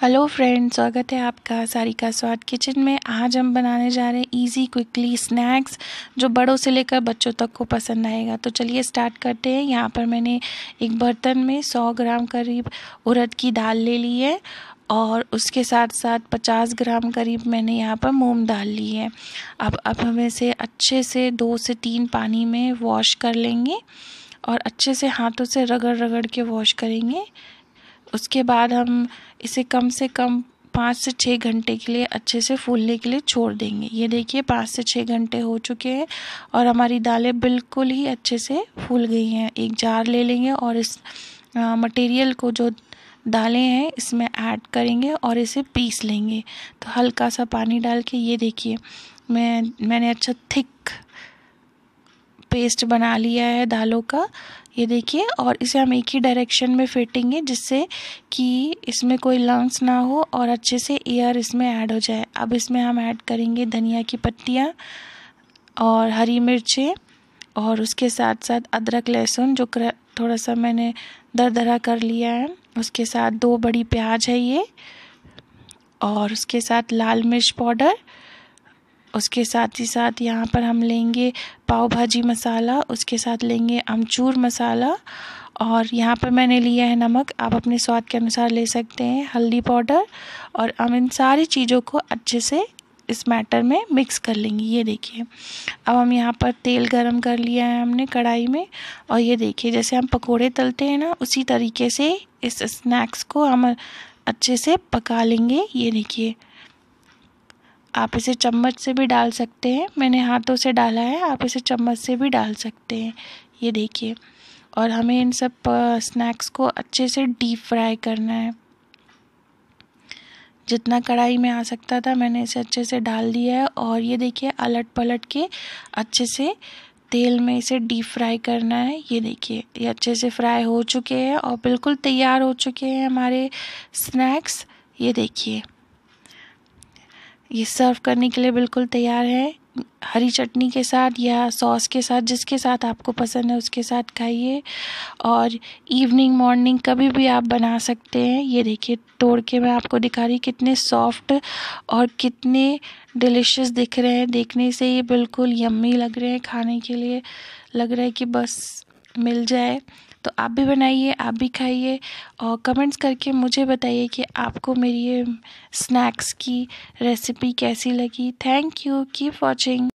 hello friend स्वागत है आपका सारिका स्वाद किचन में आज हम बनाने जा रहे हैं इजी क्विकली स्नैक्स जो बड़ों से लेकर बच्चों तक को पसंद आएगा तो चलिए स्टार्ट करते हैं यहाँ पर मैंने एक बर्तन में 100 ग्राम करीब उड़द की दाल ले ली है और उसके साथ साथ 50 ग्राम करीब मैंने यहाँ पर मूंग दाल ली है अब अब हम इसे अच्छे से दो से तीन पानी में वॉश कर लेंगे और अच्छे से हाथों से रगड़ रगड़ के वॉश करेंगे उसके बाद हम इसे कम से कम पाँच से छः घंटे के लिए अच्छे से फूलने के लिए छोड़ देंगे ये देखिए पाँच से छः घंटे हो चुके हैं और हमारी दालें बिल्कुल ही अच्छे से फूल गई हैं एक जार ले लेंगे और इस मटेरियल को जो दालें हैं इसमें ऐड करेंगे और इसे पीस लेंगे तो हल्का सा पानी डाल के ये देखिए मैं मैंने अच्छा थिक पेस्ट बना लिया है दालों का ये देखिए और इसे हम एक ही डायरेक्शन में फेंटेंगे जिससे कि इसमें कोई लंग्स ना हो और अच्छे से एयर इसमें ऐड हो जाए अब इसमें हम ऐड करेंगे धनिया की पत्तियाँ और हरी मिर्चें और उसके साथ साथ अदरक लहसुन जो कर, थोड़ा सा मैंने दर दरा कर लिया है उसके साथ दो बड़ी प्याज है ये और उसके साथ लाल मिर्च पाउडर उसके साथ ही साथ यहाँ पर हम लेंगे पाव भाजी मसाला उसके साथ लेंगे अमचूर मसाला और यहाँ पर मैंने लिया है नमक आप अपने स्वाद के अनुसार ले सकते हैं हल्दी पाउडर और हम इन सारी चीज़ों को अच्छे से इस मैटर में मिक्स कर लेंगे ये देखिए अब हम यहाँ पर तेल गरम कर लिया है हमने कढ़ाई में और ये देखिए जैसे हम पकोड़े तलते हैं ना उसी तरीके से इस स्नैक्स को हम अच्छे से पका लेंगे ये देखिए आप इसे चम्मच से भी डाल सकते हैं मैंने हाथों से डाला है आप इसे चम्मच से भी डाल सकते हैं ये देखिए और हमें इन सब स्नैक्स को अच्छे से डीप फ्राई करना है जितना कढ़ाई में आ सकता था मैंने इसे अच्छे से डाल दिया है और ये देखिए अलट पलट के अच्छे से तेल में इसे डीप फ्राई करना है ये देखिए ये अच्छे से फ्राई हो चुके हैं और बिल्कुल तैयार हो चुके हैं हमारे स्नैक्स ये देखिए ये सर्व करने के लिए बिल्कुल तैयार है हरी चटनी के साथ या सॉस के साथ जिसके साथ आपको पसंद है उसके साथ खाइए और इवनिंग मॉर्निंग कभी भी आप बना सकते हैं ये देखिए तोड़ के मैं आपको दिखा रही कितने सॉफ्ट और कितने डिलिशियस दिख रहे हैं देखने से ये बिल्कुल यम्मी लग रहे हैं खाने के लिए लग रहा है कि बस मिल जाए तो आप भी बनाइए आप भी खाइए और कमेंट्स करके मुझे बताइए कि आपको मेरी ये स्नैक्स की रेसिपी कैसी लगी थैंक यू कीप वॉचिंग